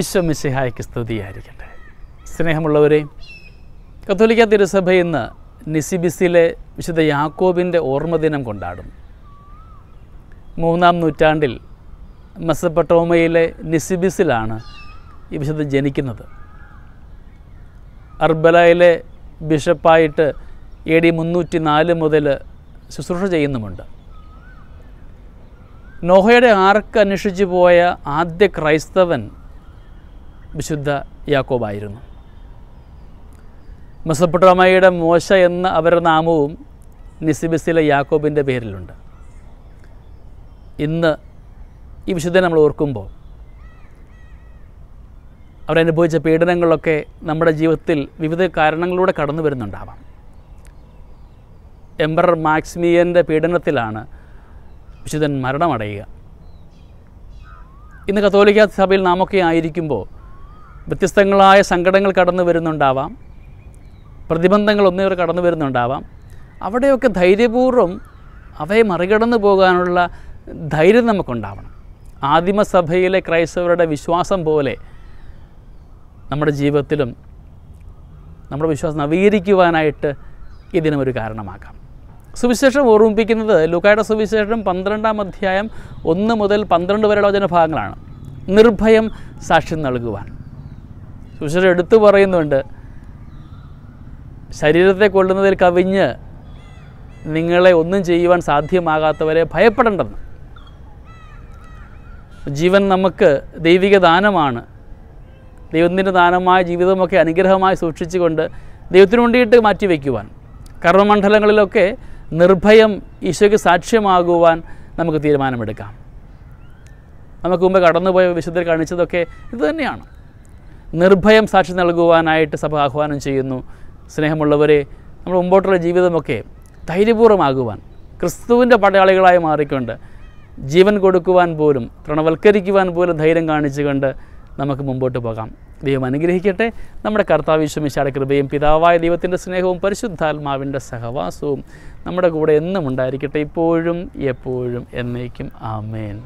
ഈശോ മിസിഹായ്ക്ക് സ്തുതിയായിരിക്കട്ടെ സ്നേഹമുള്ളവരെ കത്തോലിക്ക തിരുസഭ ഇന്ന് നിസിബിസിലെ വിശുദ്ധ യാക്കോബിൻ്റെ ഓർമ്മദിനം കൊണ്ടാടും മൂന്നാം നൂറ്റാണ്ടിൽ മെസ്സപ്പട്ടോമയിലെ നിസിബിസിലാണ് ഈ വിശുദ്ധ ജനിക്കുന്നത് അർബലയിലെ ബിഷപ്പായിട്ട് എ ഡി മുന്നൂറ്റി നാല് മുതൽ ശുശ്രൂഷ ചെയ്യുന്നുമുണ്ട് നോഹയുടെ ആർക്ക് അന്വേഷിച്ചു പോയ ആദ്യ ക്രൈസ്തവൻ വിശുദ്ധ യാക്കോബായിരുന്നു മെസ്സപ്പൊട്ടോമയുടെ മോശ എന്ന അവരുടെ നാമവും നിസിബിസിലെ യാക്കോബിൻ്റെ പേരിലുണ്ട് ഇന്ന് ഈ വിശുദ്ധനെ നമ്മൾ ഓർക്കുമ്പോൾ അവരനുഭവിച്ച പീഡനങ്ങളൊക്കെ നമ്മുടെ ജീവിതത്തിൽ വിവിധ കാരണങ്ങളിലൂടെ കടന്നു വരുന്നുണ്ടാവാം എംബറർ മാക്സിമിയൻ്റെ പീഡനത്തിലാണ് വിശുദ്ധൻ മരണമടയുക ഇന്ന് കത്തോലിക്ക സഭയിൽ നാമൊക്കെ ആയിരിക്കുമ്പോൾ വ്യത്യസ്തങ്ങളായ സങ്കടങ്ങൾ കടന്നു വരുന്നുണ്ടാവാം പ്രതിബന്ധങ്ങൾ ഒന്നേറെ കടന്നു വരുന്നുണ്ടാവാം അവിടെയൊക്കെ ധൈര്യപൂർവ്വം അവയെ മറികടന്നു പോകാനുള്ള ധൈര്യം നമുക്കുണ്ടാവണം ആദിമസഭയിലെ ക്രൈസ്തവരുടെ വിശ്വാസം പോലെ നമ്മുടെ ജീവിതത്തിലും നമ്മുടെ വിശ്വാസം നവീകരിക്കുവാനായിട്ട് ഇതിനൊരു കാരണമാക്കാം സുവിശേഷം ഓർമ്മിപ്പിക്കുന്നത് ലുക്കായുടെ സുവിശേഷം പന്ത്രണ്ടാം അധ്യായം ഒന്ന് മുതൽ പന്ത്രണ്ട് വരെയുള്ള വചന ഭാഗങ്ങളാണ് നിർഭയം സാക്ഷ്യം നൽകുവാൻ സുശ്രർ എടുത്തു പറയുന്നുണ്ട് ശരീരത്തെ കൊള്ളുന്നതിൽ കവിഞ്ഞ് നിങ്ങളെ ഒന്നും ചെയ്യുവാൻ സാധ്യമാകാത്തവരെ ഭയപ്പെടേണ്ടെന്ന് ജീവൻ നമുക്ക് ദൈവിക ദാനമാണ് ദൈവത്തിൻ്റെ ദാനമായ ജീവിതമൊക്കെ അനുഗ്രഹമായി സൂക്ഷിച്ചുകൊണ്ട് ദൈവത്തിന് വേണ്ടിയിട്ട് മാറ്റിവെക്കുവാൻ കർമ്മമണ്ഡലങ്ങളിലൊക്കെ നിർഭയം ഈശോയ്ക്ക് സാക്ഷ്യമാകുവാൻ നമുക്ക് തീരുമാനമെടുക്കാം നമുക്ക് മുമ്പ് കടന്നുപോയ വിശുദ്ധർ കാണിച്ചതൊക്കെ ഇതുതന്നെയാണ് നിർഭയം സാക്ഷി നൽകുവാനായിട്ട് സഭ ആഹ്വാനം ചെയ്യുന്നു സ്നേഹമുള്ളവരെ നമ്മുടെ മുമ്പോട്ടുള്ള ജീവിതമൊക്കെ ധൈര്യപൂർവ്വമാകുവാൻ ക്രിസ്തുവിൻ്റെ പടയാളികളായി മാറിക്കൊണ്ട് ജീവൻ കൊടുക്കുവാൻ പോലും തൃണവൽക്കരിക്കുവാൻ പോലും ധൈര്യം കാണിച്ചുകൊണ്ട് നമുക്ക് മുമ്പോട്ട് പോകാം ദൈവം അനുഗ്രഹിക്കട്ടെ നമ്മുടെ കർത്താവ് കൃപയും പിതാവായ ദൈവത്തിൻ്റെ സ്നേഹവും പരിശുദ്ധാത്മാവിൻ്റെ സഹവാസവും നമ്മുടെ കൂടെ എന്നും ഉണ്ടായിരിക്കട്ടെ ഇപ്പോഴും എപ്പോഴും എന്നേക്കും ആമേൻ